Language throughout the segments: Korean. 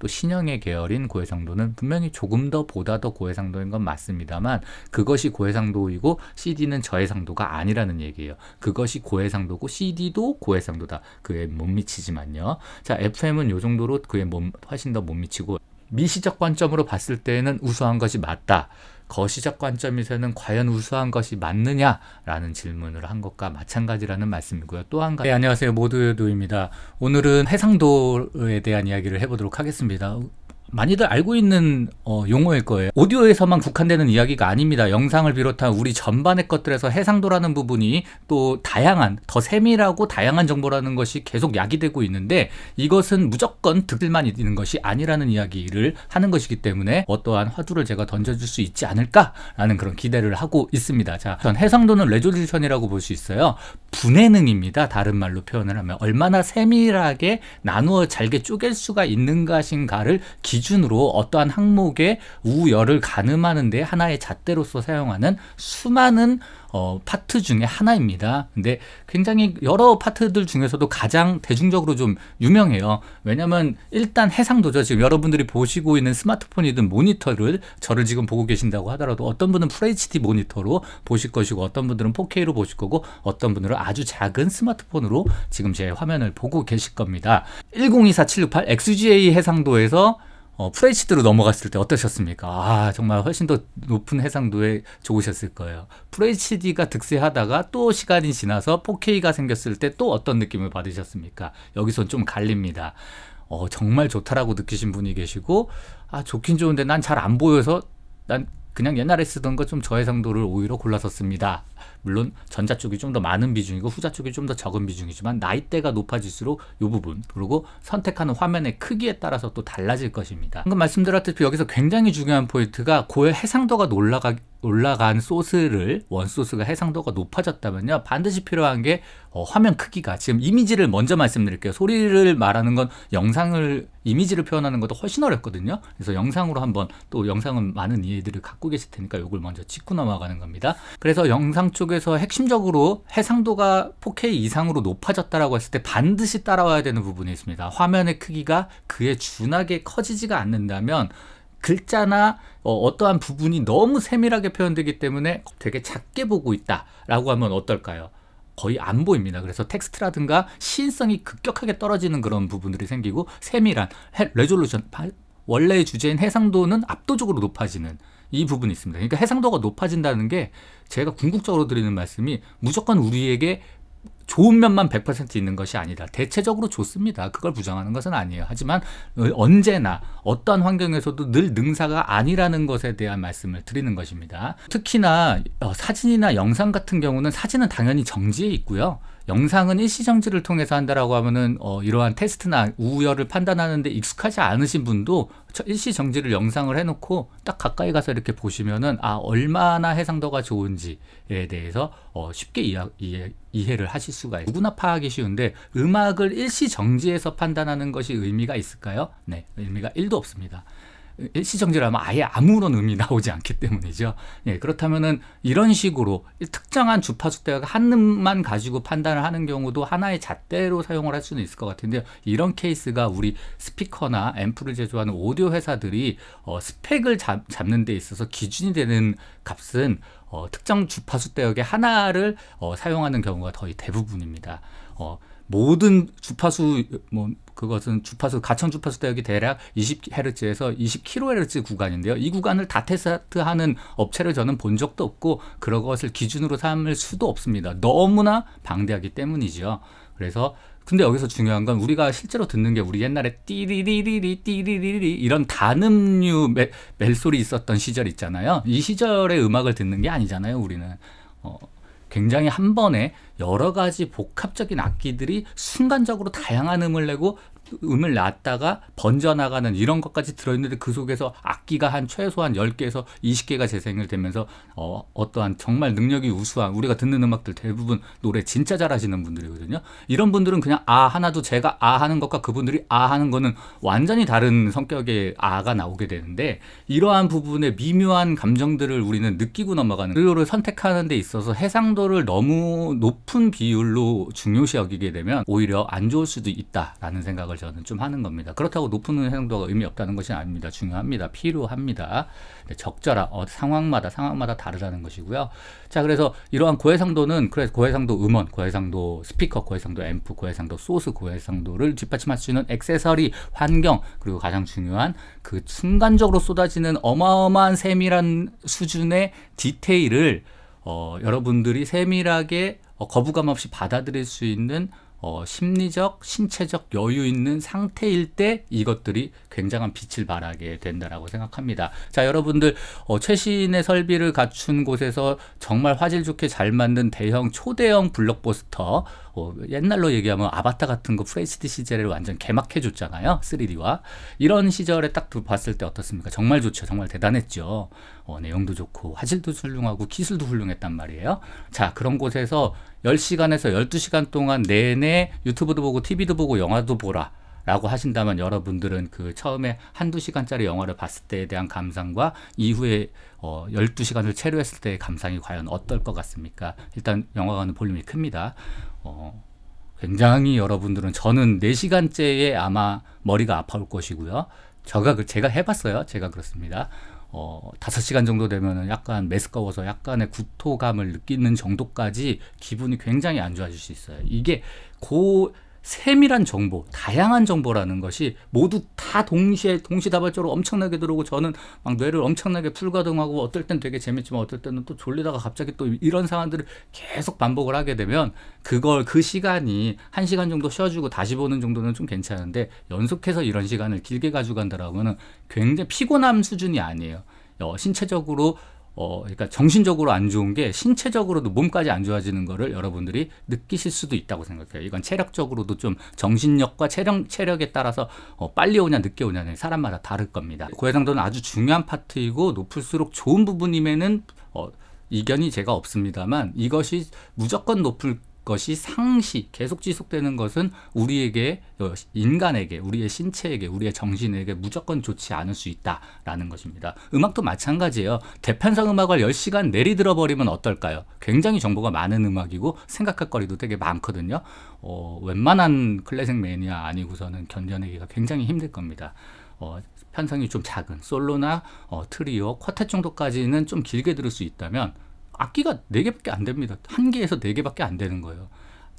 또 신형의 계열인 고해상도는 분명히 조금 더 보다 더 고해상도인 건 맞습니다만 그것이 고해상도이고 CD는 저해상도가 아니라는 얘기예요. 그것이 고해상도고 CD도 고해상도다. 그에 못 미치지만요. 자, FM은 요 정도로 그에 못, 훨씬 더 못 미치고 미시적 관점으로 봤을 때에는 우수한 것이 맞다. 거시적 관점에서는 과연 우수한 것이 맞느냐라는 질문을 한 것과 마찬가지라는 말씀이고요. 또한 가지 네, 안녕하세요 모두도입니다. 오늘은 해상도에 대한 이야기를 해보도록 하겠습니다. 많이들 알고 있는 어, 용어일 거예요. 오디오에서만 국한되는 이야기가 아닙니다. 영상을 비롯한 우리 전반의 것들에서 해상도라는 부분이 또 다양한, 더 세밀하고 다양한 정보라는 것이 계속 야기되고 있는데 이것은 무조건 득들만 있는 것이 아니라는 이야기를 하는 것이기 때문에 어떠한 화두를 제가 던져줄 수 있지 않을까라는 그런 기대를 하고 있습니다. 자, 전 해상도는 레졸루션이라고 볼 수 있어요. 분해능입니다. 다른 말로 표현을 하면 얼마나 세밀하게 나누어 잘게 쪼갤 수가 있는가신가를 기 기준으로 어떠한 항목의 우열을 가늠하는데 하나의 잣대로서 사용하는 수많은 어, 파트 중에 하나입니다. 근데 굉장히 여러 파트들 중에서도 가장 대중적으로 좀 유명해요. 왜냐면 일단 해상도죠. 지금 여러분들이 보시고 있는 스마트폰이든 모니터를 저를 지금 보고 계신다고 하더라도 어떤 분은 FHD 모니터로 보실 것이고 어떤 분들은 4K로 보실 거고 어떤 분들은 아주 작은 스마트폰으로 지금 제 화면을 보고 계실 겁니다. 1024768 XGA 해상도에서 어, FHD로 넘어갔을 때 어떠셨습니까? 아, 정말 훨씬 더 높은 해상도에 좋으셨을 거예요. FHD가 득세하다가 또 시간이 지나서 4K가 생겼을 때 또 어떤 느낌을 받으셨습니까? 여기선 좀 갈립니다. 어, 정말 좋다라고 느끼신 분이 계시고, 아, 좋긴 좋은데 난 잘 안 보여서 난 그냥 옛날에 쓰던 거 좀 저해상도를 오히려 골라서 습니다 물론 전자 쪽이 좀 더 많은 비중이고 후자 쪽이 좀 더 적은 비중이지만 나이대가 높아질수록 이 부분 그리고 선택하는 화면의 크기에 따라서 또 달라질 것입니다. 방금 말씀드렸듯이 여기서 굉장히 중요한 포인트가 고의 해상도가 올라가 올라간 소스를 원 소스가 해상도가 높아졌다면요 반드시 필요한 게 어, 화면 크기가 지금 이미지를 먼저 말씀드릴게요 소리를 말하는 건 영상을 이미지를 표현하는 것도 훨씬 어렵거든요 그래서 영상으로 한번 또 영상은 많은 이해들을 갖고 계실 테니까 이걸 먼저 짚고 넘어가는 겁니다 그래서 영상 양양 쪽에서 핵심적으로 해상도가 4K 이상으로 높아졌다라고 했을 때 반드시 따라와야 되는 부분이 있습니다. 화면의 크기가 그에 준하게 커지지가 않는다면 글자나 어, 떠한 부분이 너무 세밀하게 표현되기 때문에 되게 작게 보고 있다라고 하면 어떨까요? 거의 안 보입니다. 그래서 텍스트라든가 시인성이 급격하게 떨어지는 그런 부분들이 생기고 세밀한 레졸루션 원래의 주제인 해상도는 압도적으로 높아지는 이 부분이 있습니다. 그러니까 해상도가 높아진다는 게 제가 궁극적으로 드리는 말씀이 무조건 우리에게 좋은 면만 100% 있는 것이 아니다. 대체적으로 좋습니다. 그걸 부정하는 것은 아니에요. 하지만 언제나 어떤 환경에서도 늘 능사가 아니라는 것에 대한 말씀을 드리는 것입니다. 특히나 어, 사진이나 영상 같은 경우는 사진은 당연히 정지해 있고요. 영상은 일시 정지를 통해서 한다라고 하면은 어, 이러한 테스트나 우열을 판단하는데 익숙하지 않으신 분도 일시 정지를 영상을 해놓고 딱 가까이 가서 이렇게 보시면은 아 얼마나 해상도가 좋은지에 대해서 어, 쉽게 이해, 이해, 이해를 하실 수가 있어요. 누구나 파악이 쉬운데 음악을 일시 정지해서 판단하는 것이 의미가 있을까요? 네, 의미가 1도 없습니다. 시정지라면 아예 아무런 음이 나오지 않기 때문이죠. 예, 그렇다면은 이런 식으로 특정한 주파수대가 한 음만 가지고 판단을 하는 경우도 하나의 잣대로 사용을 할 수는 있을 것 같은데 이런 케이스가 우리 스피커나 앰프를 제조하는 오디오 회사들이 어, 스펙을 잡, 잡는 데 있어서 기준이 되는 값은 어, 특정 주파수 대역의 하나를 어, 사용하는 경우가 거의 대부분입니다. 어, 모든 주파수 뭐 그것은 주파수 가천 주파수 대역이 대략 20Hz에서 20kHz 구간인데요. 이 구간을 다 테스트하는 업체를 저는 본 적도 없고 그런 것을 기준으로 삼을 수도 없습니다. 너무나 방대하기 때문이죠 그래서 근데 여기서 중요한 건 우리가 실제로 듣는 게 우리 옛날에 띠리리리리 띠리리리 이런 단음류 멜, 멜소리 있었던 시절 있잖아요. 이 시절의 음악을 듣는 게 아니잖아요. 우리는 어, 굉장히 한 번에 여러 가지 복합적인 악기들이 순간적으로 다양한 음을 내고 음을 놨다가 번져나가는 이런 것까지 들어있는데 그 속에서 악기가 한 최소한 10개에서 20개가 재생을 되면서 어, 어떠한 정말 능력이 우수한 우리가 듣는 음악들 대부분 노래 진짜 잘하시는 분들이거든요. 이런 분들은 그냥 아 하나도 제가 아 하는 것과 그분들이 아 하는 거는 완전히 다른 성격의 아가 나오게 되는데 이러한 부분의 미묘한 감정들을 우리는 느끼고 넘어가는 의로를 선택하는 데 있어서 해상도를 너무 높은 비율로 중요시 여기게 되면 오히려 안 좋을 수도 있다라는 생각을 저는 좀 하는 겁니다. 그렇다고 높은 해상도가 의미 없다는 것이 아닙니다. 중요합니다. 필요합니다. 네, 적절한 어, 상황마다 상황마다 다르다는 것이고요. 자 그래서 이러한 고해상도는 그래서 고해상도 음원, 고해상도 스피커, 고해상도 앰프, 고해상도 소스, 고해상도를 뒷받침할 수 있는 액세서리, 환경 그리고 가장 중요한 그 순간적으로 쏟아지는 어마어마한 세밀한 수준의 디테일을 어, 여러분들이 세밀하게 어, 거부감 없이 받아들일 수 있는 어, 심리적, 신체적 여유 있는 상태일 때 이것들이 굉장한 빛을 발하게 된다라고 생각합니다. 자, 여러분들 어, 최신의 설비를 갖춘 곳에서 정말 화질 좋게 잘 만든 대형 초대형 블록버스터 있 뭐 옛날로 얘기하면 아바타 같은 거 FHD 시절을 완전 개막해 줬잖아요. 3D와 이런 시절에 딱 봤을 때 어떻습니까? 정말 좋죠. 정말 대단했죠. 어, 내용도 좋고 화질도 훌륭하고 기술도 훌륭했단 말이에요. 자 그런 곳에서 10시간에서 12시간 동안 내내 유튜브도 보고 TV도 보고 영화도 보라. 라고 하신다면 여러분들은 그 처음에 한두 시간짜리 영화를 봤을 때에 대한 감상과 이후에 어, 12시간을 체류했을 때의 감상이 과연 어떨 것 같습니까? 일단 영화관은 볼륨이 큽니다. 어, 굉장히 여러분들은 저는 4시간째에 아마 머리가 아파올 것이고요. 제가, 그, 제가 해봤어요. 제가 그렇습니다. 어, 5시간 정도 되면 약간 메스꺼워서 약간의 구토감을 느끼는 정도까지 기분이 굉장히 안 좋아질 수 있어요. 이게 고, 그 세밀한 정보, 다양한 정보라는 것이 모두 다 동시에 동시다발적으로 엄청나게 들어오고 저는 막 뇌를 엄청나게 풀가동하고 어떨 땐 되게 재밌지만 어떨 때는 또 졸리다가 갑자기 또 이런 상황들을 계속 반복을 하게 되면 그걸 그 시간이 한 시간 정도 쉬어주고 다시 보는 정도는 좀 괜찮은데 연속해서 이런 시간을 길게 가져간다라고는 굉장히 피곤함 수준이 아니에요. 어, 신체적으로 어, 그러니까 정신적으로 안 좋은 게 신체적으로도 몸까지 안 좋아지는 거를 여러분들이 느끼실 수도 있다고 생각해요. 이건 체력적으로도 좀 정신력과 체력, 체력에 따라서 어, 빨리 오냐 늦게 오냐는 사람마다 다를 겁니다. 고해상도는 아주 중요한 파트이고 높을수록 좋은 부분임에는 어, 이견이 제가 없습니다만 이것이 무조건 높을 것이 상시 계속 지속되는 것은 우리에게 어, 인간에게 우리의 신체에게 우리의 정신에게 무조건 좋지 않을 수 있다라는 것입니다. 음악도 마찬가지예요. 대편성 음악을 10시간 내리 들어버리면 어떨까요? 굉장히 정보가 많은 음악이고 생각할 거리도 되게 많거든요. 어, 웬만한 클래식 매니아 아니고서는 견뎌내기가 굉장히 힘들 겁니다. 어, 편성이 좀 작은 솔로나 어, 트리오, 쿼텟 정도까지는 좀 길게 들을 수 있다면 악기가 네개밖에안 됩니다. 한개에서네개밖에안 되는 거예요.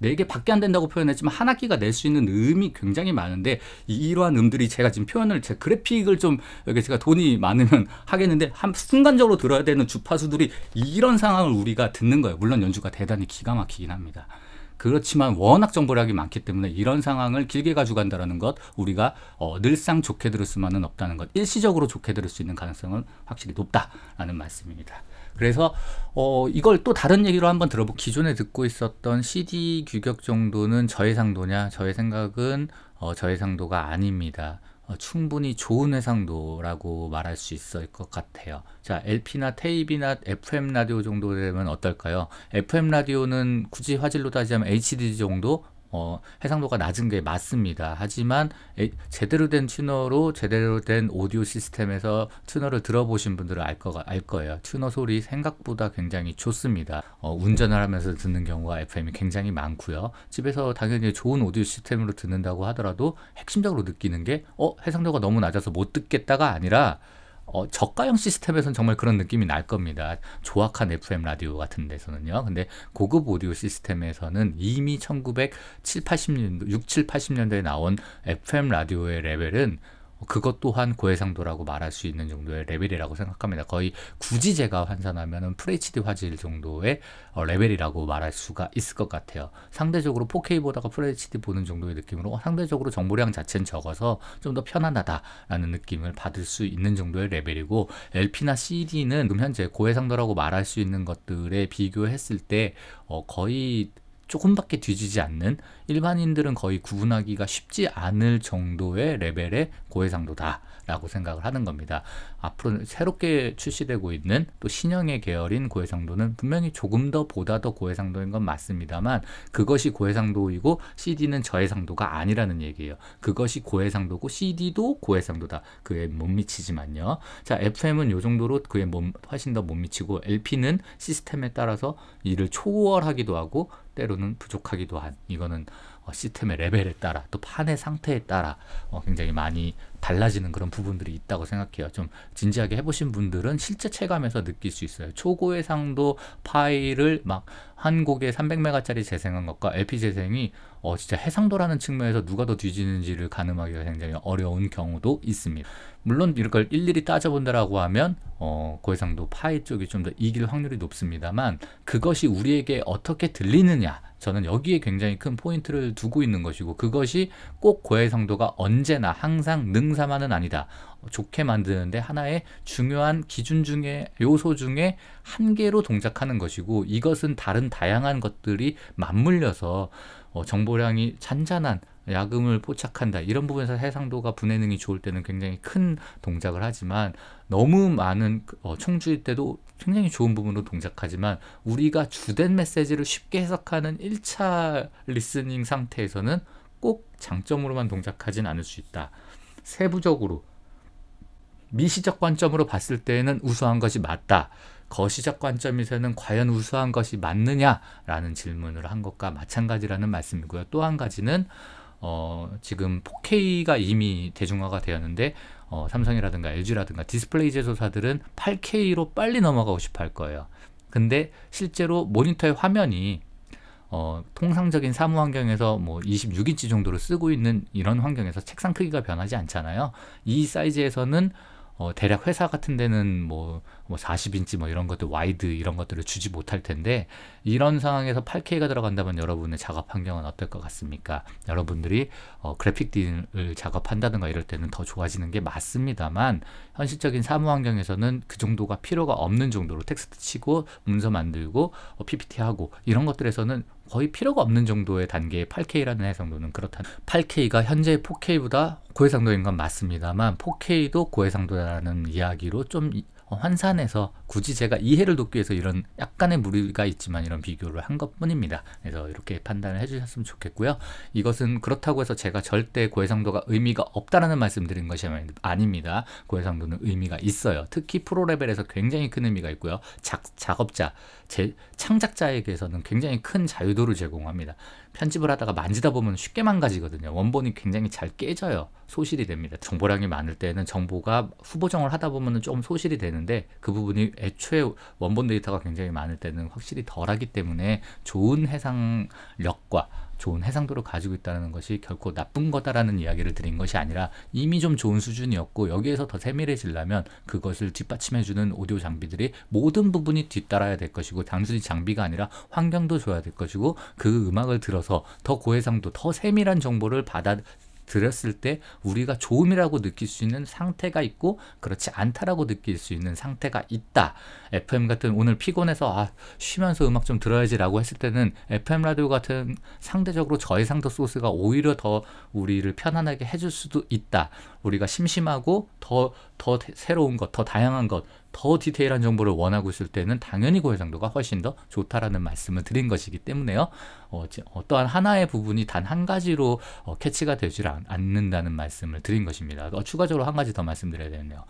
네개밖에안 된다고 표현했지만 한 악기가 낼 수 있는 음이 굉장히 많은데 이러한 음들이 제가 지금 표현을 제 그래픽을 좀 여기 제가 돈이 많으면 하겠는데 한 순간적으로 들어야 되는 주파수들이 이런 상황을 우리가 듣는 거예요. 물론 연주가 대단히 기가 막히긴 합니다. 그렇지만 워낙 정보량이 많기 때문에 이런 상황을 길게 가져간다는 것 우리가 어, 늘상 좋게 들을 수만은 없다는 것 일시적으로 좋게 들을 수 있는 가능성은 확실히 높다라는 말씀입니다. 그래서 어 이걸 또 다른 얘기로 한번 들어보 기존에 듣고 있었던 CD 규격 정도는 저해상도냐? 저의 생각은 어 저해상도가 아닙니다. 어, 충분히 좋은 해상도라고 말할 수 있을 것 같아요. 자, LP나 테이프나 FM 라디오 정도 되면 어떨까요? FM 라디오는 굳이 화질로 따지면 HD 정도, 어, 해상도가 낮은 게 맞습니다. 하지만 에, 제대로 된 튜너로 제대로 된 오디오 시스템에서 튜너를 들어보신 분들은 알, 거, 알 거예요. 튜너 소리 생각보다 굉장히 좋습니다. 어, 운전을 하면서 듣는 경우가 FM이 굉장히 많고요. 집에서 당연히 좋은 오디오 시스템으로 듣는다고 하더라도 핵심적으로 느끼는 게 어, 해상도가 너무 낮아서 못 듣겠다가 아니라 어, 저가형 시스템에서는 정말 그런 느낌이 날 겁니다. 조악한 FM 라디오 같은 데서는요. 근데 고급 오디오 시스템에서는 이미 1970, 80년도, 6, 7, 80년대에 나온 FM 라디오의 레벨은 그것 또한 고해상도라고 말할 수 있는 정도의 레벨이라고 생각합니다. 거의 굳이 제가 환산하면 FHD 화질 정도의 어, 레벨이라고 말할 수가 있을 것 같아요. 상대적으로 4K 보다가 FHD 보는 정도의 느낌으로 상대적으로 정보량 자체는 적어서 좀 더 편안하다라는 느낌을 받을 수 있는 정도의 레벨이고 LP나 CD는 현재 고해상도라고 말할 수 있는 것들에 비교했을 때 어, 거의 조금밖에 뒤지지 않는 일반인들은 거의 구분하기가 쉽지 않을 정도의 레벨의 고해상도다. 라고 생각을 하는 겁니다. 앞으로 새롭게 출시되고 있는 또 신형의 계열인 고해상도는 분명히 조금 더 보다 더 고해상도인 건 맞습니다만 그것이 고해상도이고 CD는 저해상도가 아니라는 얘기예요. 그것이 고해상도고 CD도 고해상도다. 그에 못 미치지만요. 자, FM은 요 정도로 그에 훨씬 더 못 미치고 LP는 시스템에 따라서 이를 초월하기도 하고 때로는 부족하기도 한 이거는 어, 시스템의 레벨에 따라 또 판의 상태에 따라 어, 굉장히 많이 달라지는 그런 부분들이 있다고 생각해요. 좀 진지하게 해보신 분들은 실제 체감해서 느낄 수 있어요. 초고해상도 파일을 막 한 곡에 300메가짜리 재생한 것과 LP 재생이 어 진짜 해상도라는 측면에서 누가 더 뒤지는지를 가늠하기가 굉장히 어려운 경우도 있습니다. 물론 이걸 일일이 따져본다라고 하면 어 고해상도 파일 쪽이 좀 더 이길 확률이 높습니다만 그것이 우리에게 어떻게 들리느냐 저는 여기에 굉장히 큰 포인트를 두고 있는 것이고 그것이 꼭 고해상도가 언제나 항상 능 능사만은 아니다. 좋게 만드는데 하나의 중요한 기준 중에 요소 중에 한 개로 동작하는 것이고 이것은 다른 다양한 것들이 맞물려서 어, 정보량이 잔잔한 야금을 포착한다 이런 부분에서 해상도가 분해능이 좋을 때는 굉장히 큰 동작을 하지만 너무 많은 어, 총주일 때도 굉장히 좋은 부분으로 동작하지만 우리가 주된 메시지를 쉽게 해석하는 1차 리스닝 상태에서는 꼭 장점으로만 동작하진 않을 수 있다. 세부적으로 미시적 관점으로 봤을 때에는 우수한 것이 맞다. 거시적 관점에서는 과연 우수한 것이 맞느냐라는 질문을 한 것과 마찬가지라는 말씀이고요. 또 한 가지는 어, 지금 4K가 이미 대중화가 되었는데 어, 삼성이라든가 LG라든가 디스플레이 제조사들은 8K로 빨리 넘어가고 싶어 할 거예요. 근데 실제로 모니터의 화면이 어, 통상적인 사무 환경에서 뭐 26인치 정도로 쓰고 있는 이런 환경에서 책상 크기가 변하지 않잖아요. 이 사이즈에서는 어, 대략 회사 같은 데는 뭐, 뭐 40인치 뭐 이런 것들, 와이드 이런 것들을 주지 못할 텐데, 이런 상황에서 8K가 들어간다면 여러분의 작업 환경은 어떨 것 같습니까? 여러분들이 어, 그래픽 딘을 작업한다든가 이럴 때는 더 좋아지는 게 맞습니다만, 현실적인 사무 환경에서는 그 정도가 필요가 없는 정도로 텍스트 치고, 문서 만들고, 어, PPT 하고, 이런 것들에서는 거의 필요가 없는 정도의 단계의 8K라는 해상도는 그렇다. 8K가 현재 4K보다 고해상도인 건 맞습니다만 4K도 고해상도라는 이야기로 좀 어, 환산해서 굳이 제가 이해를 돕기 위해서 이런 약간의 무리가 있지만 이런 비교를 한 것뿐입니다. 그래서 이렇게 판단을 해주셨으면 좋겠고요. 이것은 그렇다고 해서 제가 절대 고해상도가 의미가 없다라는 말씀드린 것이 아닙니다. 고해상도는 의미가 있어요. 특히 프로 레벨에서 굉장히 큰 의미가 있고요. 작, 작업자, 제, 창작자에게서는 굉장히 큰 자유도를 제공합니다. 편집을 하다가 만지다 보면 쉽게 망가지거든요. 원본이 굉장히 잘 깨져요. 소실이 됩니다. 정보량이 많을 때는 정보가 후보정을 하다 보면 조금 소실이 되는데 그 부분이 애초에 원본 데이터가 굉장히 많을 때는 확실히 덜하기 때문에 좋은 해상력과 좋은 해상도를 가지고 있다는 것이 결코 나쁜 거다라는 이야기를 드린 것이 아니라 이미 좀 좋은 수준이었고 여기에서 더 세밀해지려면 그것을 뒷받침해주는 오디오 장비들이 모든 부분이 뒤따라야 될 것이고 단순히 장비가 아니라 환경도 줘야 될 것이고 그 음악을 들어서 더 고해상도 더 세밀한 정보를 받아 들었을 때 우리가 좋음이라고 느낄 수 있는 상태가 있고 그렇지 않다라고 느낄 수 있는 상태가 있다. FM 같은 오늘 피곤해서 아 쉬면서 음악 좀 들어야지라고 했을 때는 FM 라디오 같은 상대적으로 저해상도 소스가 오히려 더 우리를 편안하게 해줄 수도 있다. 우리가 심심하고 더 더 새로운 것, 더 다양한 것, 더 디테일한 정보를 원하고 있을 때는 당연히 고해 그 상도가 훨씬 더 좋다라는 말씀을 드린 것이기 때문에요. 어, 어떠한 하나의 부분이 단 한 가지로 어, 캐치가 되질 않, 않는다는 말씀을 드린 것입니다. 어, 추가적으로 한 가지 더 말씀드려야 되겠네요.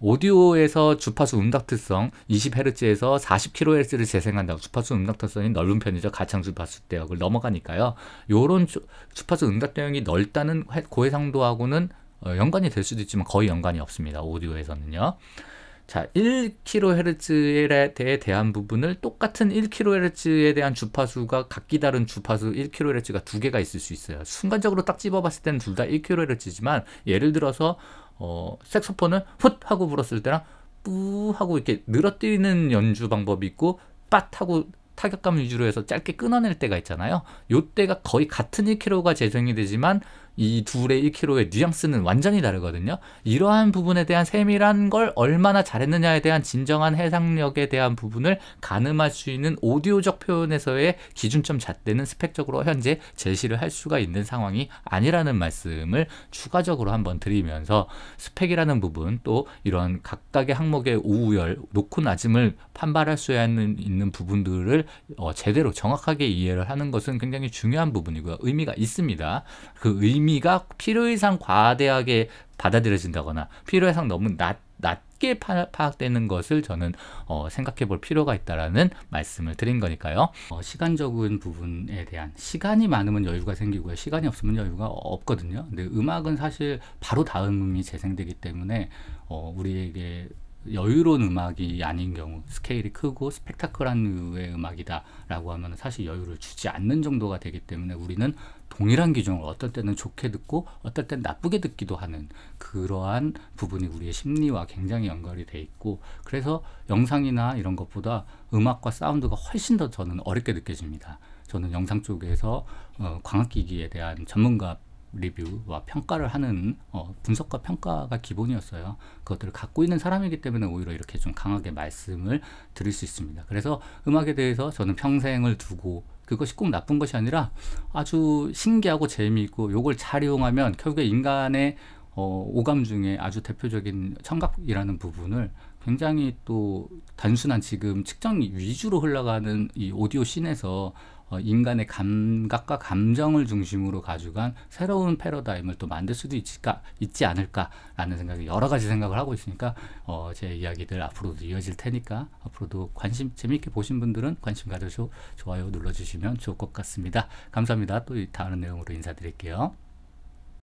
오디오에서 주파수 음닥트성 20Hz에서 40kHz를 재생한다고 주파수 음닥트성이 넓은 편이죠. 가창 주파수 대역을 넘어가니까요. 요런 주, 파수 음닥 대역이 넓다는 고해상도하고는 어, 연관이 될 수도 있지만 거의 연관이 없습니다. 오디오에서는요. 자, 1kHz에 대한 부분을 똑같은 1kHz에 대한 주파수가 각기 다른 주파수 1kHz가 두 개가 있을 수 있어요. 순간적으로 딱 집어봤을 때는 둘 다 1kHz지만 예를 들어서 어, 색소폰을 훗 하고 불었을 때랑 뿌 하고 이렇게 늘어뜨리는 연주 방법이 있고 빳 하고 타격감 위주로 해서 짧게 끊어낼 때가 있잖아요. 요 때가 거의 같은 1kHz가 재생이 되지만 이 둘의 1kg의 뉘앙스는 완전히 다르거든요. 이러한 부분에 대한 세밀한 걸 얼마나 잘했느냐에 대한 진정한 해상력에 대한 부분을 가늠할 수 있는 오디오적 표현에서의 기준점 잣대는 스펙적으로 현재 제시를 할 수가 있는 상황이 아니라는 말씀을 추가적으로 한번 드리면서 스펙이라는 부분 또 이런 각각의 항목의 우우열, 높고 낮음을 판발할 수 있는 부분들을 어, 제대로 정확하게 이해를 하는 것은 굉장히 중요한 부분이고요. 의미가 있습니다. 그 의미 의미가 필요 이상 과대하게 받아들여진다거나 필요 이상 너무 낮, 낮게 파악되는 것을 저는 어, 생각해 볼 필요가 있다라는 말씀을 드린 거니까요. 어, 시간적인 부분에 대한 시간이 많으면 여유가 생기고요. 시간이 없으면 여유가 없거든요. 근데 음악은 사실 바로 다음이 재생되기 때문에 어, 우리에게 여유로운 음악이 아닌 경우 스케일이 크고 스펙타클한 류의 음악이다라고 하면 사실 여유를 주지 않는 정도가 되기 때문에 우리는 동일한 기준을 어떨 때는 좋게 듣고 어떨 때는 나쁘게 듣기도 하는 그러한 부분이 우리의 심리와 굉장히 연결이 돼 있고 그래서 영상이나 이런 것보다 음악과 사운드가 훨씬 더 저는 어렵게 느껴집니다. 저는 영상 쪽에서 어, 광학기기에 대한 전문가 리뷰와 평가를 하는 어, 분석과 평가가 기본이었어요. 그것들을 갖고 있는 사람이기 때문에 오히려 이렇게 좀 강하게 말씀을 드릴 수 있습니다. 그래서 음악에 대해서 저는 평생을 두고 그것이 꼭 나쁜 것이 아니라 아주 신기하고 재미있고 요걸 잘 이용하면 결국에 인간의 어, 오감 중에 아주 대표적인 청각이라는 부분을 굉장히 또 단순한 지금 측정 위주로 흘러가는 이 오디오 씬에서 어, 인간의 감각과 감정을 중심으로 가져간 새로운 패러다임을 또 만들 수도 있을까, 있지 않을까라는 생각이 여러 가지 생각을 하고 있으니까 어, 제 이야기들 앞으로도 이어질 테니까 앞으로도 관심 재미있게 보신 분들은 관심 가져서 좋아요 눌러주시면 좋을 것 같습니다. 감사합니다. 또 다른 내용으로 인사드릴게요.